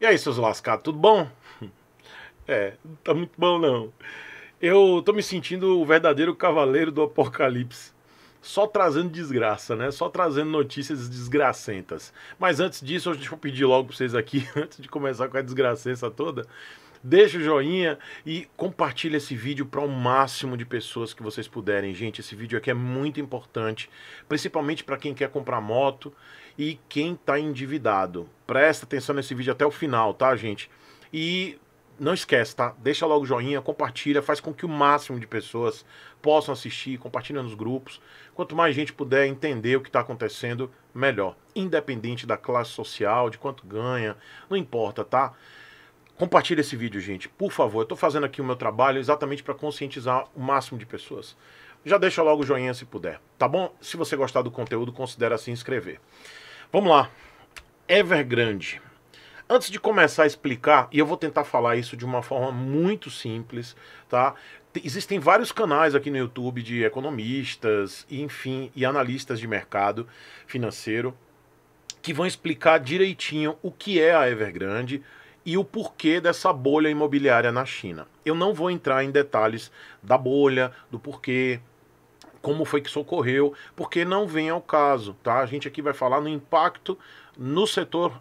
E aí, seus lascados, tudo bom? É, não tá muito bom não. Eu tô me sentindo o verdadeiro cavaleiro do apocalipse. Só trazendo desgraça, né? Só trazendo notícias desgracentas. Mas antes disso, eu vou pedir logo pra vocês aqui, antes de começar com a desgracença toda, deixa o joinha e compartilha esse vídeo para o máximo de pessoas que vocês puderem. Gente, esse vídeo aqui é muito importante, principalmente para quem quer comprar moto e quem está endividado. Presta atenção nesse vídeo até o final, tá, gente? E não esquece, tá? Deixa logo o joinha, compartilha, faz com que o máximo de pessoas possam assistir, compartilha nos grupos. Quanto mais gente puder entender o que está acontecendo, melhor. Independente da classe social, de quanto ganha, não importa, tá? Compartilha esse vídeo, gente, por favor. Eu estou fazendo aqui o meu trabalho exatamente para conscientizar o máximo de pessoas. Já deixa logo o joinha se puder, tá bom? Se você gostar do conteúdo, considere se inscrever. Vamos lá. Evergrande. Antes de começar a explicar, e eu vou tentar falar isso de uma forma muito simples, tá? Existem vários canais aqui no YouTube de economistas, enfim, e analistas de mercado financeiro que vão explicar direitinho o que é a Evergrande e o porquê dessa bolha imobiliária na China. Eu não vou entrar em detalhes da bolha, do porquê, como foi que socorreu, porque não vem ao caso, tá? A gente aqui vai falar no impacto no setor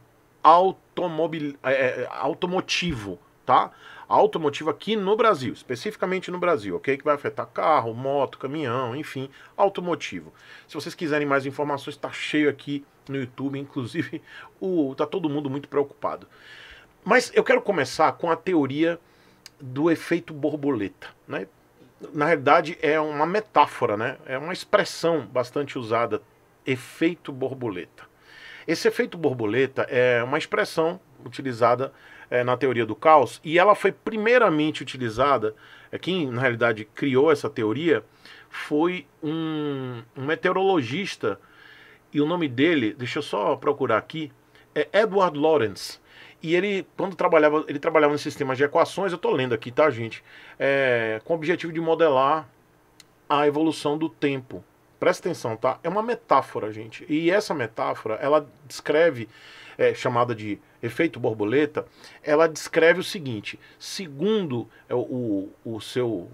automobil, é, é, automotivo, tá? Automotivo aqui no Brasil, especificamente no Brasil, ok? Que vai afetar carro, moto, caminhão, enfim, automotivo. Se vocês quiserem mais informações, tá cheio aqui no YouTube, inclusive o, tá todo mundo muito preocupado. Mas eu quero começar com a teoria do efeito borboleta, né? na realidade, é uma metáfora, né? É uma expressão bastante usada, efeito borboleta. Esse efeito borboleta é uma expressão utilizada é, na teoria do caos e ela foi primeiramente utilizada, é, quem na realidade criou essa teoria foi um, um meteorologista e o nome dele, deixa eu só procurar aqui, é Edward Lawrence. E ele, quando trabalhava, ele trabalhava nos sistemas de equações, eu estou lendo aqui, tá, gente? É, com o objetivo de modelar a evolução do tempo. Presta atenção, tá? É uma metáfora, gente. E essa metáfora, ela descreve, é, chamada de efeito borboleta, ela descreve o seguinte: segundo o, é, o, o seu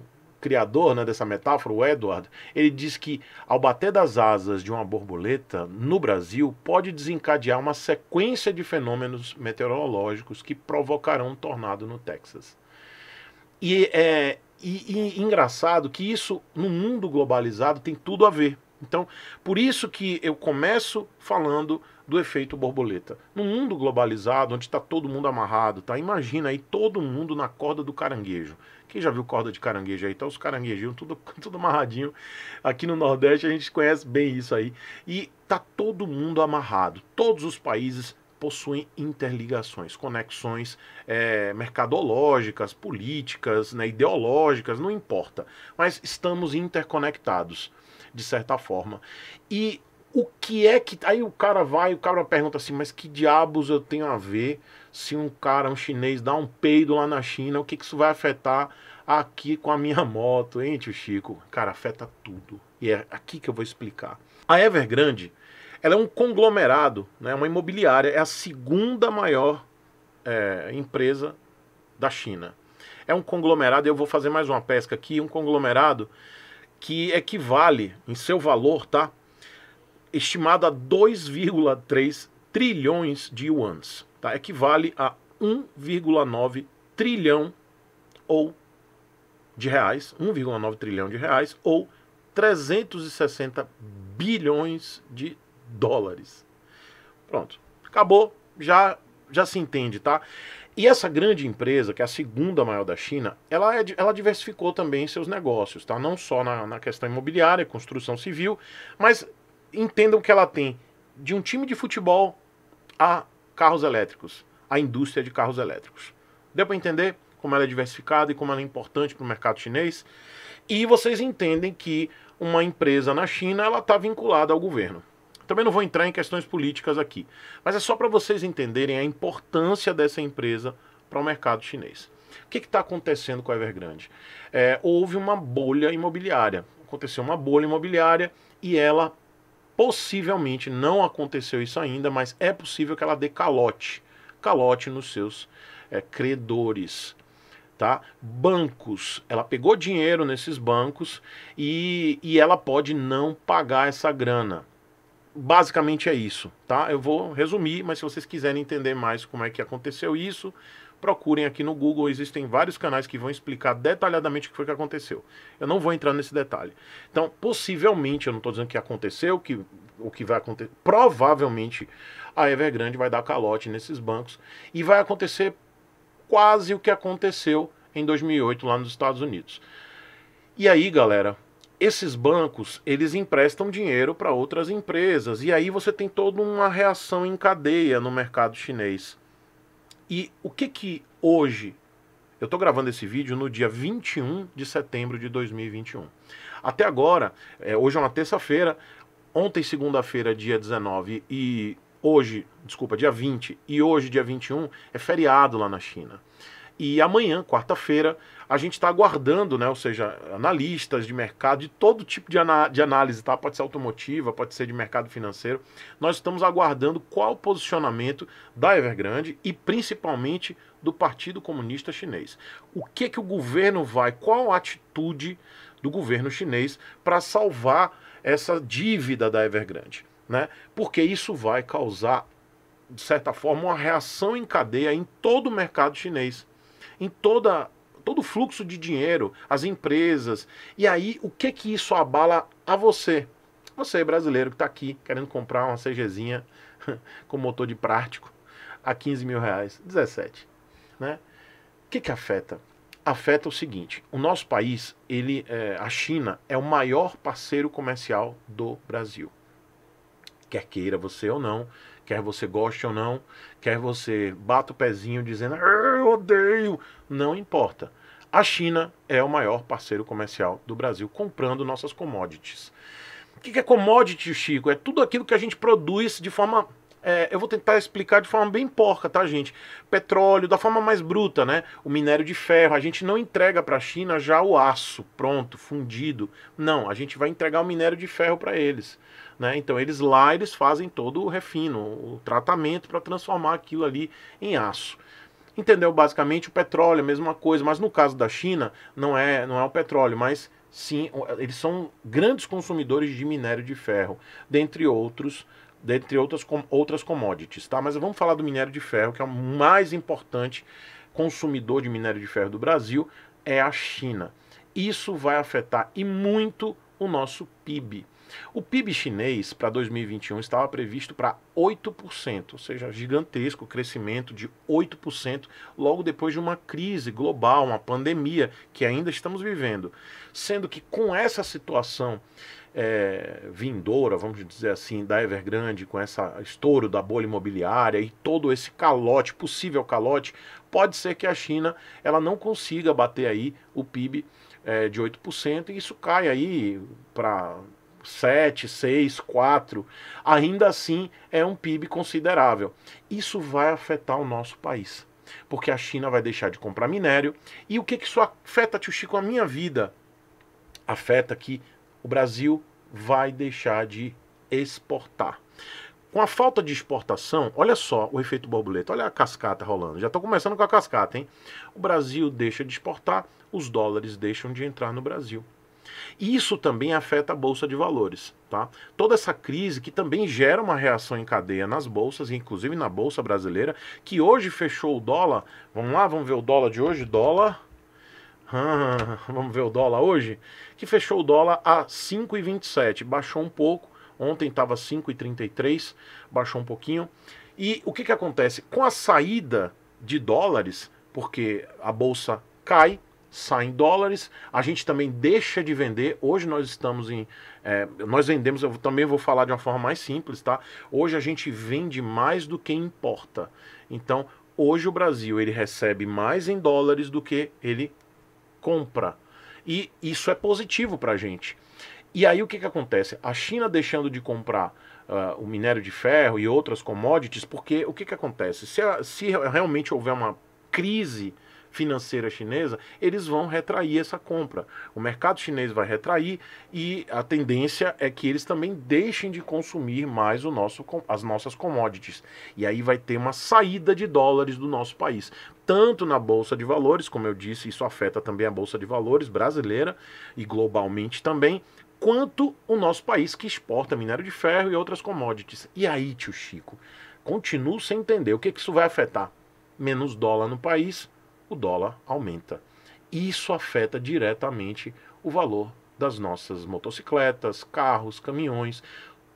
criador né, dessa metáfora, o Edward, ele diz que ao bater das asas de uma borboleta no Brasil pode desencadear uma sequência de fenômenos meteorológicos que provocarão um tornado no Texas. E é e, e engraçado que isso no mundo globalizado tem tudo a ver então, por isso que eu começo falando do efeito borboleta. No mundo globalizado, onde está todo mundo amarrado, tá? Imagina aí todo mundo na corda do caranguejo. Quem já viu corda de caranguejo aí? Tá os caranguejinhos tudo, tudo amarradinho. Aqui no Nordeste a gente conhece bem isso aí. E tá todo mundo amarrado. Todos os países possuem interligações, conexões é, mercadológicas, políticas, né, ideológicas, não importa. Mas estamos interconectados de certa forma. E o que é que. Aí o cara vai, o cara pergunta assim, mas que diabos eu tenho a ver se um cara, um chinês, dá um peido lá na China, o que, que isso vai afetar aqui com a minha moto, hein, tio Chico? Cara, afeta tudo. E é aqui que eu vou explicar. A Evergrande, ela é um conglomerado, né, uma imobiliária, é a segunda maior é, empresa da China. É um conglomerado, eu vou fazer mais uma pesca aqui, um conglomerado que equivale em seu valor, tá? Estimado a 2,3 trilhões de yuans, tá? Equivale a 1,9 trilhão ou de reais, 1,9 trilhão de reais ou 360 bilhões de dólares. Pronto, acabou, já já se entende, tá? E essa grande empresa, que é a segunda maior da China, ela, é, ela diversificou também seus negócios, tá? Não só na, na questão imobiliária, construção civil, mas entendam que ela tem de um time de futebol a carros elétricos, a indústria de carros elétricos. Deu para entender como ela é diversificada e como ela é importante para o mercado chinês? E vocês entendem que uma empresa na China ela está vinculada ao governo. Também não vou entrar em questões políticas aqui, mas é só para vocês entenderem a importância dessa empresa para o mercado chinês. O que está acontecendo com a Evergrande? É, houve uma bolha imobiliária. Aconteceu uma bolha imobiliária e ela possivelmente, não aconteceu isso ainda, mas é possível que ela dê calote. Calote nos seus é, credores. Tá? Bancos. Ela pegou dinheiro nesses bancos e, e ela pode não pagar essa grana basicamente é isso, tá? Eu vou resumir, mas se vocês quiserem entender mais como é que aconteceu isso, procurem aqui no Google, existem vários canais que vão explicar detalhadamente o que foi que aconteceu. Eu não vou entrar nesse detalhe. Então, possivelmente, eu não estou dizendo que aconteceu, que o que vai acontecer, provavelmente a Evergrande vai dar calote nesses bancos e vai acontecer quase o que aconteceu em 2008 lá nos Estados Unidos. E aí, galera, esses bancos eles emprestam dinheiro para outras empresas e aí você tem toda uma reação em cadeia no mercado chinês. E o que que hoje eu estou gravando esse vídeo no dia 21 de setembro de 2021. Até agora, é, hoje é uma terça-feira, ontem, segunda-feira, dia 19, e hoje, desculpa, dia 20, e hoje, dia 21, é feriado lá na China. E amanhã, quarta-feira, a gente está aguardando, né? Ou seja, analistas de mercado, de todo tipo de, de análise, tá? Pode ser automotiva, pode ser de mercado financeiro. Nós estamos aguardando qual o posicionamento da Evergrande e principalmente do Partido Comunista Chinês. O que que o governo vai, qual a atitude do governo chinês para salvar essa dívida da Evergrande, né? Porque isso vai causar de certa forma uma reação em cadeia em todo o mercado chinês em toda todo o fluxo de dinheiro, as empresas. E aí, o que que isso abala a você? Você brasileiro que está aqui querendo comprar uma CGzinha com motor de prático a 15 mil reais, 17, né? O que que afeta? Afeta o seguinte, o nosso país, ele, é, a China é o maior parceiro comercial do Brasil. Quer queira você ou não, Quer você goste ou não, quer você bata o pezinho dizendo ah, eu odeio, não importa. A China é o maior parceiro comercial do Brasil, comprando nossas commodities. O que é commodity, Chico? É tudo aquilo que a gente produz de forma é, eu vou tentar explicar de forma bem porca, tá, gente? Petróleo, da forma mais bruta, né? O minério de ferro, a gente não entrega para a China já o aço pronto, fundido. Não, a gente vai entregar o minério de ferro para eles. Né? Então eles lá eles fazem todo o refino, o tratamento para transformar aquilo ali em aço. Entendeu? Basicamente o petróleo é a mesma coisa, mas no caso da China não é não é o petróleo, mas sim eles são grandes consumidores de minério de ferro, dentre outros dentre outras, com, outras commodities, tá? Mas vamos falar do minério de ferro, que é o mais importante consumidor de minério de ferro do Brasil, é a China. Isso vai afetar e muito o nosso PIB. O PIB chinês para 2021 estava previsto para 8%, ou seja, gigantesco crescimento de 8% logo depois de uma crise global, uma pandemia que ainda estamos vivendo. Sendo que com essa situação é, vindoura, vamos dizer assim, da Evergrande, com esse estouro da bolha imobiliária e todo esse calote, possível calote, pode ser que a China ela não consiga bater aí o PIB é, eh, de 8% e isso cai aí para 7, 6, 4, ainda assim é um PIB considerável. Isso vai afetar o nosso país, porque a China vai deixar de comprar minério. E o que, que isso afeta, tio Chico, a minha vida? Afeta que o Brasil vai deixar de exportar. Com a falta de exportação, olha só o efeito borboleta, olha a cascata rolando. Já estou começando com a cascata, hein? O Brasil deixa de exportar, os dólares deixam de entrar no Brasil isso também afeta a bolsa de valores, tá? Toda essa crise que também gera uma reação em cadeia nas bolsas, inclusive na bolsa brasileira, que hoje fechou o dólar. Vamos lá, vamos ver o dólar de hoje, dólar vamos ver o dólar hoje, que fechou o dólar a 5,27, baixou um pouco, ontem estava 5,33, baixou um pouquinho. E o que, que acontece? Com a saída de dólares, porque a bolsa cai, sai em dólares, a gente também deixa de vender. Hoje nós estamos em. É, nós vendemos, eu também vou falar de uma forma mais simples, tá? Hoje a gente vende mais do que importa. Então, hoje o Brasil ele recebe mais em dólares do que ele compra. E isso é positivo para a gente. E aí o que, que acontece? A China deixando de comprar uh, o minério de ferro e outras commodities, porque o que, que acontece? Se, se realmente houver uma crise financeira chinesa, eles vão retrair essa compra. O mercado chinês vai retrair e a tendência é que eles também deixem de consumir mais o nosso, as nossas commodities. E aí vai ter uma saída de dólares do nosso país tanto na bolsa de valores, como eu disse, isso afeta também a bolsa de valores brasileira e globalmente também, quanto o nosso país que exporta minério de ferro e outras commodities. E aí, tio Chico, continuo sem entender o que, que isso vai afetar. Menos dólar no país, o dólar aumenta. Isso afeta diretamente o valor das nossas motocicletas, carros, caminhões.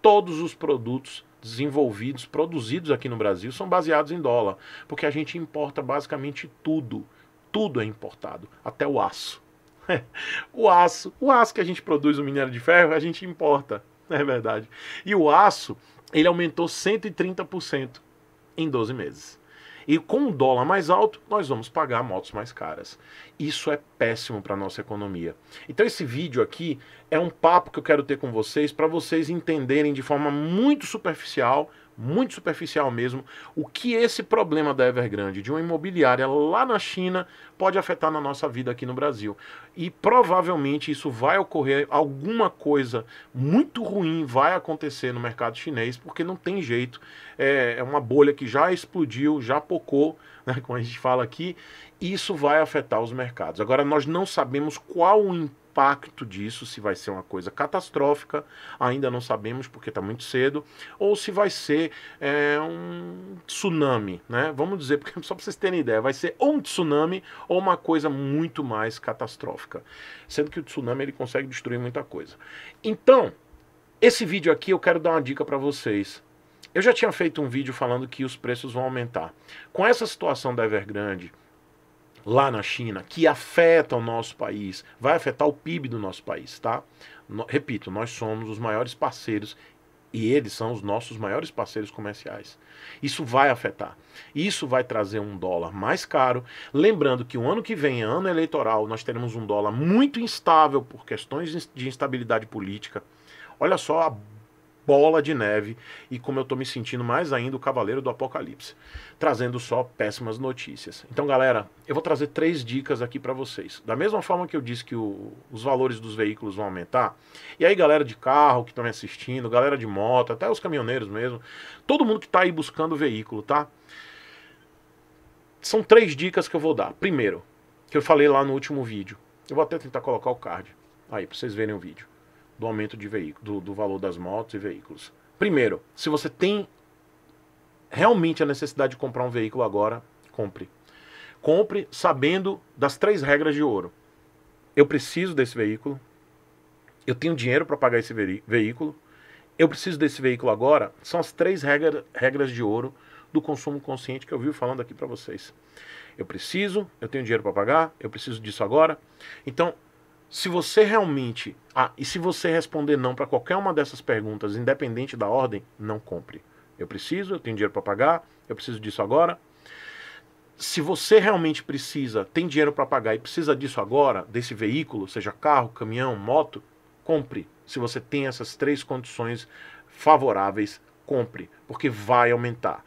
Todos os produtos desenvolvidos, produzidos aqui no Brasil, são baseados em dólar, porque a gente importa basicamente tudo. Tudo é importado, até o aço. o aço, o aço que a gente produz, o minério de ferro, a gente importa, é verdade. E o aço, ele aumentou 130% em 12 meses. E com o dólar mais alto, nós vamos pagar motos mais caras. Isso é péssimo para a nossa economia. Então esse vídeo aqui é um papo que eu quero ter com vocês para vocês entenderem de forma muito superficial muito superficial mesmo, o que esse problema da Evergrande, de uma imobiliária lá na China, pode afetar na nossa vida aqui no Brasil. E provavelmente isso vai ocorrer, alguma coisa muito ruim vai acontecer no mercado chinês, porque não tem jeito. É, é uma bolha que já explodiu, já pocou, né, como a gente fala aqui, e isso vai afetar os mercados. Agora, nós não sabemos qual o impacto impacto disso, se vai ser uma coisa catastrófica, ainda não sabemos porque está muito cedo, ou se vai ser é, um tsunami, né? Vamos dizer, porque só para vocês terem ideia, vai ser ou um tsunami ou uma coisa muito mais catastrófica, sendo que o tsunami ele consegue destruir muita coisa. Então, esse vídeo aqui eu quero dar uma dica para vocês. Eu já tinha feito um vídeo falando que os preços vão aumentar. Com essa situação da Evergrande lá na China que afeta o nosso país, vai afetar o PIB do nosso país, tá? No, repito, nós somos os maiores parceiros e eles são os nossos maiores parceiros comerciais. Isso vai afetar. Isso vai trazer um dólar mais caro. Lembrando que o ano que vem, é ano eleitoral, nós teremos um dólar muito instável por questões de instabilidade política. Olha só a bola de neve e como eu estou me sentindo mais ainda o cavaleiro do apocalipse, trazendo só péssimas notícias. Então, galera, eu vou trazer três dicas aqui para vocês. Da mesma forma que eu disse que o, os valores dos veículos vão aumentar, e aí galera de carro que estão me assistindo, galera de moto, até os caminhoneiros mesmo, todo mundo que está aí buscando veículo, tá? São três dicas que eu vou dar. Primeiro, que eu falei lá no último vídeo. Eu vou até tentar colocar o card aí para vocês verem o vídeo do aumento de veículo, do, do valor das motos e veículos. Primeiro, se você tem realmente a necessidade de comprar um veículo agora, compre. Compre sabendo das três regras de ouro. Eu preciso desse veículo. Eu tenho dinheiro para pagar esse veículo. Eu preciso desse veículo agora. São as três regra, regras de ouro do consumo consciente que eu vi falando aqui para vocês. Eu preciso, eu tenho dinheiro para pagar, eu preciso disso agora. Então, se você realmente. Ah, e se você responder não para qualquer uma dessas perguntas, independente da ordem, não compre. Eu preciso, eu tenho dinheiro para pagar, eu preciso disso agora. Se você realmente precisa, tem dinheiro para pagar e precisa disso agora, desse veículo, seja carro, caminhão, moto, compre. Se você tem essas três condições favoráveis, compre, porque vai aumentar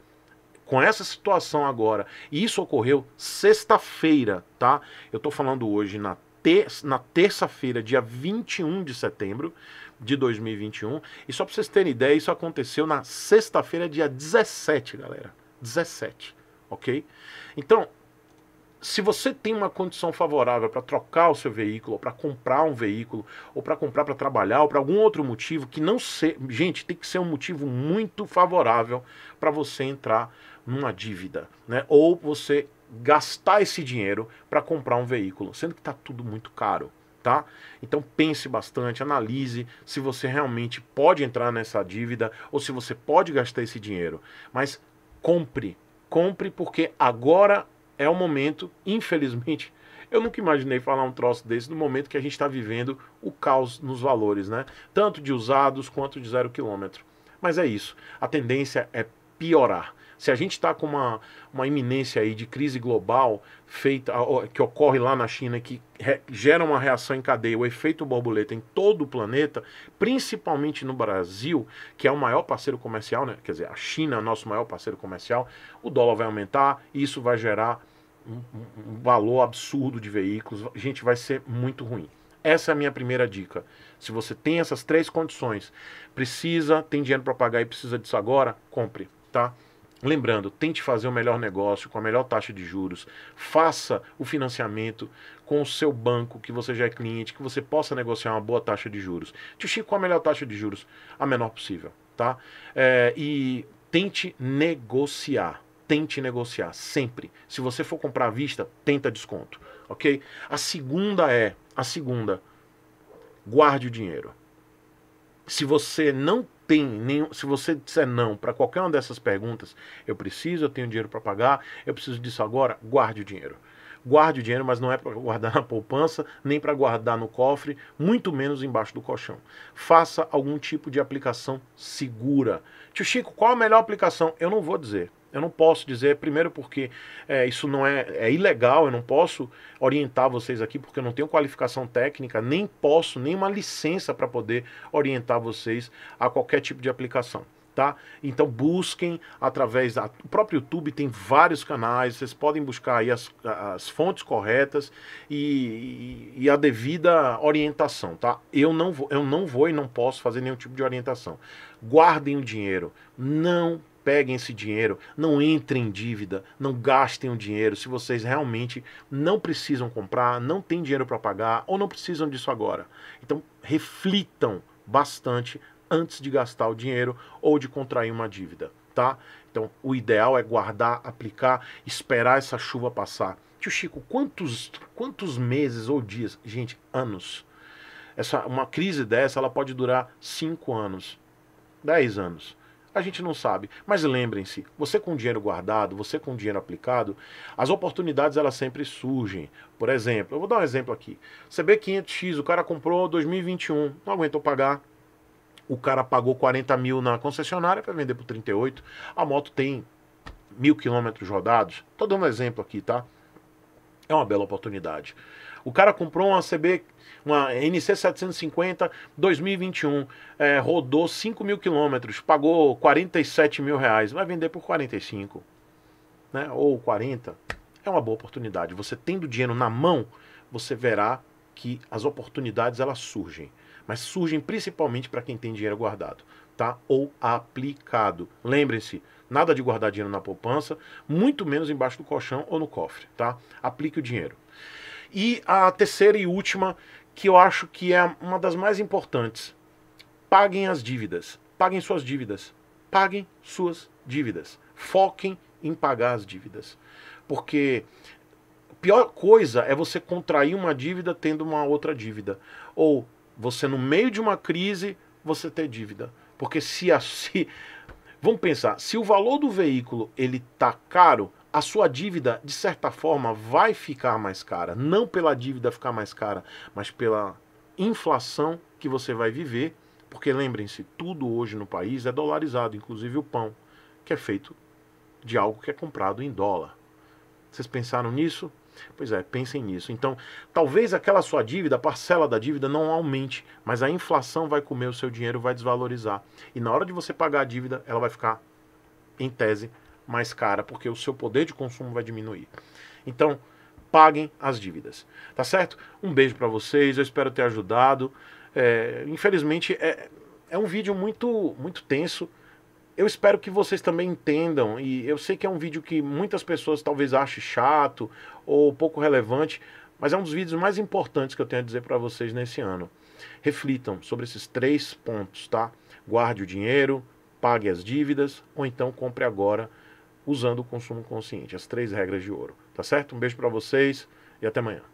com essa situação agora, e isso ocorreu sexta-feira, tá? Eu tô falando hoje na ter, na terça-feira, dia 21 de setembro de 2021. E só para vocês terem ideia, isso aconteceu na sexta-feira, dia 17, galera. 17, ok? Então, se você tem uma condição favorável para trocar o seu veículo, para comprar um veículo, ou para comprar para trabalhar, ou para algum outro motivo que não ser, gente, tem que ser um motivo muito favorável para você entrar numa dívida, né? Ou você gastar esse dinheiro para comprar um veículo, sendo que está tudo muito caro. Tá? Então pense bastante, analise se você realmente pode entrar nessa dívida ou se você pode gastar esse dinheiro. Mas compre, compre porque agora é o momento, infelizmente, eu nunca imaginei falar um troço desse no momento que a gente está vivendo o caos nos valores, né? Tanto de usados quanto de zero quilômetro. Mas é isso. A tendência é piorar. Se a gente está com uma, uma iminência aí de crise global feita que ocorre lá na China, que re, gera uma reação em cadeia, o efeito borboleta em todo o planeta, principalmente no Brasil, que é o maior parceiro comercial, né? quer dizer, a China é nosso maior parceiro comercial, o dólar vai aumentar e isso vai gerar um, um valor absurdo de veículos, a gente, vai ser muito ruim. Essa é a minha primeira dica. Se você tem essas três condições, precisa, tem dinheiro para pagar e precisa disso agora, compre tá? Lembrando, tente fazer o melhor negócio com a melhor taxa de juros. Faça o financiamento com o seu banco, que você já é cliente, que você possa negociar uma boa taxa de juros. Tio Chico, qual a melhor taxa de juros? A menor possível, tá? É, e tente negociar. Tente negociar, sempre. Se você for comprar à vista, tenta desconto, ok? A segunda é, a segunda, guarde o dinheiro. Se você não tem nenhum. Se você disser não para qualquer uma dessas perguntas, eu preciso, eu tenho dinheiro para pagar, eu preciso disso agora, guarde o dinheiro. Guarde o dinheiro, mas não é para guardar na poupança, nem para guardar no cofre, muito menos embaixo do colchão. Faça algum tipo de aplicação segura. Tio Chico, qual a melhor aplicação? Eu não vou dizer. Eu não posso dizer, primeiro porque é, isso não é, é ilegal, eu não posso orientar vocês aqui porque eu não tenho qualificação técnica, nem posso, nem uma licença para poder orientar vocês a qualquer tipo de aplicação. Tá? Então busquem através do próprio YouTube tem vários canais, vocês podem buscar aí as, as fontes corretas e, e, e, a devida orientação, tá? Eu não vou, eu não vou e não posso fazer nenhum tipo de orientação. Guardem o dinheiro, não peguem esse dinheiro, não entrem em dívida, não gastem o dinheiro se vocês realmente não precisam comprar, não têm dinheiro para pagar ou não precisam disso agora. Então, reflitam bastante antes de gastar o dinheiro ou de contrair uma dívida, tá? Então, o ideal é guardar, aplicar, esperar essa chuva passar. Tio Chico, quantos quantos meses ou dias? Gente, anos. Essa uma crise dessa, ela pode durar 5 anos, 10 anos. A gente não sabe. Mas lembrem-se, você com dinheiro guardado, você com dinheiro aplicado, as oportunidades elas sempre surgem. Por exemplo, eu vou dar um exemplo aqui. CB500X, o cara comprou 2021, não aguentou pagar. O cara pagou 40 mil na concessionária para vender por 38. A moto tem mil quilômetros rodados. Estou dando um exemplo aqui, tá? É uma bela oportunidade. O cara comprou uma CB, uma NC 750 2021, é, rodou 5 mil quilômetros, pagou 47 mil reais, vai vender por 45, né? Ou 40. É uma boa oportunidade. Você tendo dinheiro na mão, você verá que as oportunidades elas surgem, mas surgem principalmente para quem tem dinheiro guardado, tá? Ou aplicado. Lembrem-se, nada de guardar dinheiro na poupança, muito menos embaixo do colchão ou no cofre, tá? Aplique o dinheiro. E a terceira e última, que eu acho que é uma das mais importantes: paguem as dívidas. Paguem suas dívidas. Paguem suas dívidas. Foquem em pagar as dívidas. Porque a pior coisa é você contrair uma dívida tendo uma outra dívida. Ou você, no meio de uma crise, você ter dívida. Porque se assim. Vamos pensar, se o valor do veículo ele tá caro, a sua dívida, de certa forma, vai ficar mais cara. Não pela dívida ficar mais cara, mas pela inflação que você vai viver. Porque lembrem-se, tudo hoje no país é dolarizado, inclusive o pão, que é feito de algo que é comprado em dólar. Vocês pensaram nisso? Pois é, pensem nisso. Então, talvez aquela sua dívida, a parcela da dívida não aumente, mas a inflação vai comer o seu dinheiro, vai desvalorizar. E na hora de você pagar a dívida, ela vai ficar, em tese, mais cara, porque o seu poder de consumo vai diminuir. Então, paguem as dívidas, tá certo? Um beijo para vocês, eu espero ter ajudado. É, infelizmente, é, é um vídeo muito, muito tenso. Eu espero que vocês também entendam, e eu sei que é um vídeo que muitas pessoas talvez achem chato ou pouco relevante, mas é um dos vídeos mais importantes que eu tenho a dizer para vocês nesse ano. Reflitam sobre esses três pontos, tá? Guarde o dinheiro, pague as dívidas ou então compre agora usando o consumo consciente, as três regras de ouro. Tá certo? Um beijo para vocês e até amanhã.